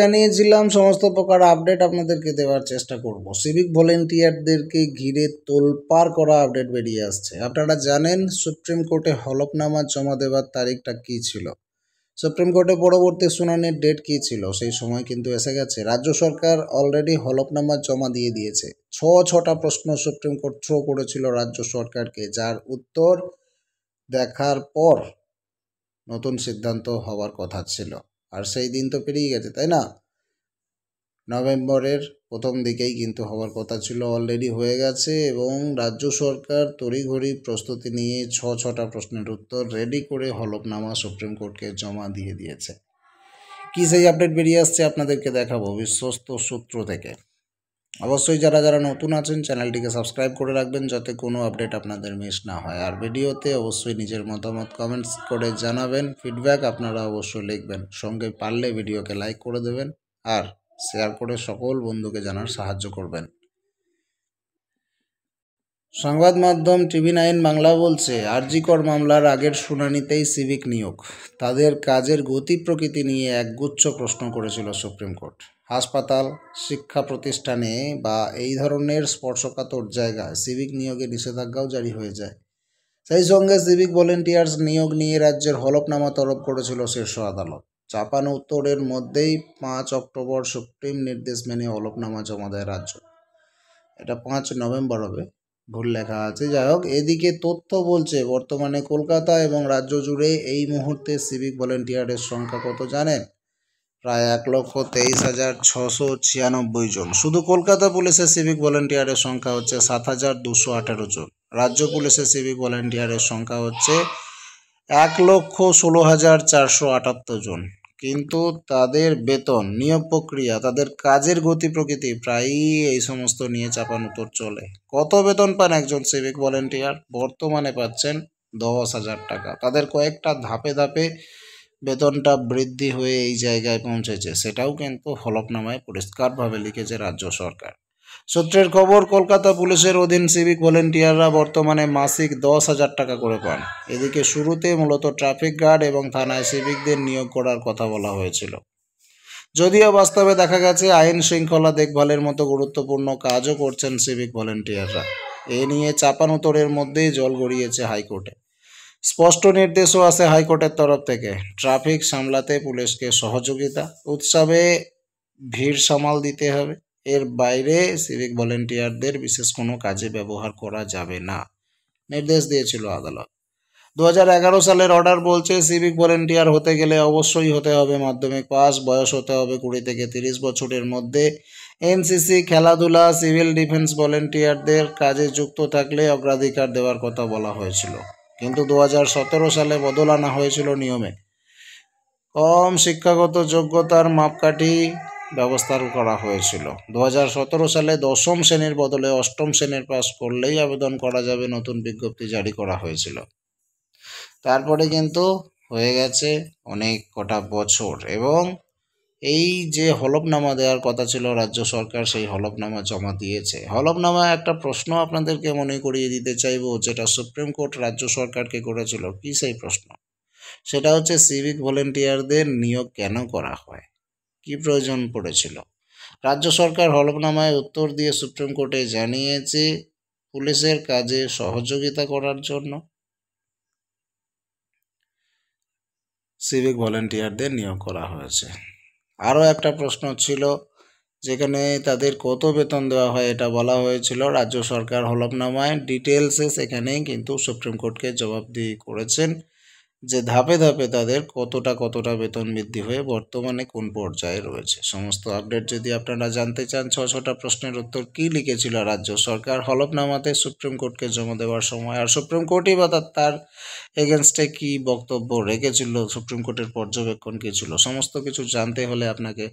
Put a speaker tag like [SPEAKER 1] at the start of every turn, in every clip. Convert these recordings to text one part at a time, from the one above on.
[SPEAKER 1] জানিয়েছিলাম সমস্ত প্রকার আপডেট আপনাদেরকে দেওয়ার চেষ্টা করব সিভিক ভলেন্টিয়ারদেরকে ঘিরে তোলপাড় করা আপডেট বেরিয়ে আসছে আপনারা জানেন সুপ্রিম কোর্টে হলফনামা জমা দেওয়ার তারিখটা কী ছিল সুপ্রিম কোর্টে পরবর্তী শুনানির ডেট কী ছিল সেই সময় কিন্তু এসে গেছে রাজ্য সরকার অলরেডি হলফনামা জমা দিয়ে দিয়েছে ছ ছটা প্রশ্ন সুপ্রিম কোর্ট থ্রো করেছিল রাজ্য সরকারকে যার উত্তর দেখার পর নতুন সিদ্ধান্ত হওয়ার কথা ছিল আর সেই দিন তো পেরিয়ে গেছে তাই না নভেম্বরের প্রথম দিকেই কিন্তু হওয়ার কথা ছিল অলরেডি হয়ে গেছে এবং রাজ্য সরকার তড়িঘড়ি প্রস্তুতি নিয়ে ছ ছটা প্রশ্নের উত্তর রেডি করে হলফনামা সুপ্রিম কোর্টকে জমা দিয়ে দিয়েছে কী সেই আপডেট বেরিয়ে আসছে আপনাদেরকে দেখাবো বিশ্বস্ত সূত্র থেকে অবশ্যই যারা যারা নতুন আছেন চ্যানেলটিকে সাবস্ক্রাইব করে রাখবেন যাতে কোনো আপডেট আপনাদের মিস না হয় আর ভিডিওতে অবশ্যই নিজের মতামত কমেন্টস করে জানাবেন ফিডব্যাক আপনারা অবশ্যই লিখবেন সঙ্গে পারলে ভিডিওকে লাইক করে দেবেন আর শেয়ার করে সকল বন্ধুকে জানার সাহায্য করবেন সংবাদ মাধ্যম টিভি নাইন বাংলা বলছে আরজিকর মামলার আগের শুনানিতেই সিভিক নিয়োগ তাদের কাজের গতি প্রকৃতি নিয়ে একগুচ্ছ প্রশ্ন করেছিল সুপ্রিম কোর্ট হাসপাতাল শিক্ষা প্রতিষ্ঠানে বা এই ধরনের স্পর্শকাতর জায়গায় সিভিক নিয়োগে নিষেধাজ্ঞাও জারি হয়ে যায় সেই সঙ্গে সিভিক ভলেন্টিয়ার্স নিয়োগ নিয়ে রাজ্যের হলফনামা তরফ করেছিল শীর্ষ আদালত জাপান উত্তরের মধ্যেই পাঁচ অক্টোবর সুপ্রিম নির্দেশ মেনে হলফনামা জমা দেয় রাজ্য এটা পাঁচ নভেম্বর হবে ভুল লেখা আছে যাই হোক এদিকে তথ্য বলছে বর্তমানে কলকাতা এবং রাজ্য জুড়ে এই মুহূর্তে সিভিক ভলেন্টিয়ারের সংখ্যা কত জানেন প্রায় এক লক্ষ তেইশ হাজার ছশো ছিয়ানব্বই জন শুধু কলকাতা পুলিশের সিভিক ভলেন্টিয়ারের সংখ্যা হচ্ছে সাত হাজার দুশো আঠেরো জন রাজ্য পুলিশের সিভিক ভলেন্টিয়ারের সংখ্যা হচ্ছে এক লক্ষ ষোলো হাজার চারশো আটাত্তর জন কিন্তু তাদের বেতন নিয়োগ প্রক্রিয়া তাদের কাজের গতি প্রকৃতি প্রায়ই এই সমস্ত নিয়ে চাপানুতোর চলে কত বেতন পান একজন সিভিক ভলেন্টিয়ার বর্তমানে পাচ্ছেন দশ হাজার টাকা তাদের কয়েকটা ধাপে ধাপে বেতনটা বৃদ্ধি হয়ে এই জায়গায় পৌঁছেছে সেটাও কিন্তু হলফনামায় পরিষ্কারভাবে লিখেছে রাজ্য সরকার সূত্রের খবর কলকাতা পুলিশের অধীন সিভিক ভলেন্টিয়াররা বর্তমানে মাসিক দশ হাজার টাকা করে পান এদিকে শুরুতে মূলত ট্রাফিক গার্ড এবং থানায় সিভিকদের নিয়োগ করার কথা বলা হয়েছিল যদিও বাস্তবে দেখা গেছে আইন শৃঙ্খলা দেখভালের মতো গুরুত্বপূর্ণ কাজও করছেন সিভিক ভলেন্টিয়াররা এ নিয়ে উত্তরের মধ্যেই জল গড়িয়েছে হাইকোর্টে স্পষ্ট নির্দেশও আছে হাইকোর্টের তরফ থেকে ট্রাফিক সামলাতে পুলিশকে সহযোগিতা উৎসবে ভিড় সামাল দিতে হবে এর বাইরে সিভিক ভলেন্টিয়ারদের বিশেষ কোনো কাজে ব্যবহার করা যাবে না নির্দেশ দিয়েছিল আদালত দু সালের অর্ডার বলছে সিভিক ভলেন্টিয়ার হতে গেলে অবশ্যই হতে হবে মাধ্যমিক পাস বয়স হতে হবে কুড়ি থেকে তিরিশ বছরের মধ্যে এনসিসি খেলাধুলা সিভিল ডিফেন্স ভলেন্টিয়ারদের কাজে যুক্ত থাকলে অগ্রাধিকার দেওয়ার কথা বলা হয়েছিল কিন্তু দু সালে বদল আনা হয়েছিল নিয়মে কম শিক্ষাগত যোগ্যতার মাপকাঠি ব্যবস্থার করা হয়েছিল দু সালে দশম শ্রেণীর বদলে অষ্টম শ্রেণীর পাস করলেই আবেদন করা যাবে নতুন বিজ্ঞপ্তি জারি করা হয়েছিল তারপরে কিন্তু হয়ে গেছে অনেক কটা বছর এবং এই যে হলফনামা দেওয়ার কথা ছিল রাজ্য সরকার সেই হলফনামা জমা দিয়েছে হলফনামা একটা প্রশ্ন আপনাদেরকে মনে করিয়ে দিতে চাইব যেটা সুপ্রিম কোর্ট রাজ্য সরকারকে করেছিল কি সেই প্রশ্ন সেটা হচ্ছে সিভিক ভলেন্টিয়ারদের নিয়োগ কেন করা হয় কি প্রয়োজন পড়েছিল রাজ্য সরকার হলফনামায় উত্তর দিয়ে সুপ্রিম কোর্টে জানিয়েছে পুলিশের কাজে সহযোগিতা করার জন্য সিভিক ভলেন্টিয়ারদের নিয়োগ করা হয়েছে আরও একটা প্রশ্ন ছিল যেখানে তাদের কত বেতন দেওয়া হয় এটা বলা হয়েছিল রাজ্য সরকার হলফনামায় ডিটেলসে সেখানেই কিন্তু সুপ্রিম কোর্টকে জবাবদিহি করেছেন যে ধাপে ধাপে তাদের কতটা কতটা বেতন বৃদ্ধি হয়ে বর্তমানে কোন পর্যায়ে রয়েছে সমস্ত আপডেট যদি আপনারা জানতে চান ছটা প্রশ্নের উত্তর কি লিখেছিল রাজ্য সরকার হলফনামাতে সুপ্রিম কোর্টকে জমা দেওয়ার সময় আর সুপ্রিম কোর্টই বা তার এগেনস্টে কি বক্তব্য রেখেছিল সুপ্রিম কোর্টের পর্যবেক্ষণ কী ছিল সমস্ত কিছু জানতে হলে আপনাকে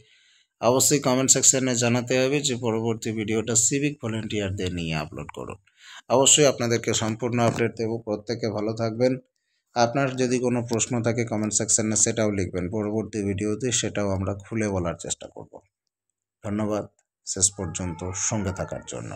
[SPEAKER 1] অবশ্যই কমেন্ট সেকশানে জানাতে হবে যে পরবর্তী ভিডিওটা সিভিক ভলেন্টিয়ারদের নিয়ে আপলোড করুন অবশ্যই আপনাদেরকে সম্পূর্ণ আপডেট দেবো প্রত্যেকে ভালো থাকবেন আপনার যদি কোনো প্রশ্ন থাকে কমেন্ট সেকশানে সেটাও লিখবেন পরবর্তী ভিডিওতে সেটাও আমরা খুলে বলার চেষ্টা করব ধন্যবাদ শেষ পর্যন্ত সঙ্গে থাকার জন্য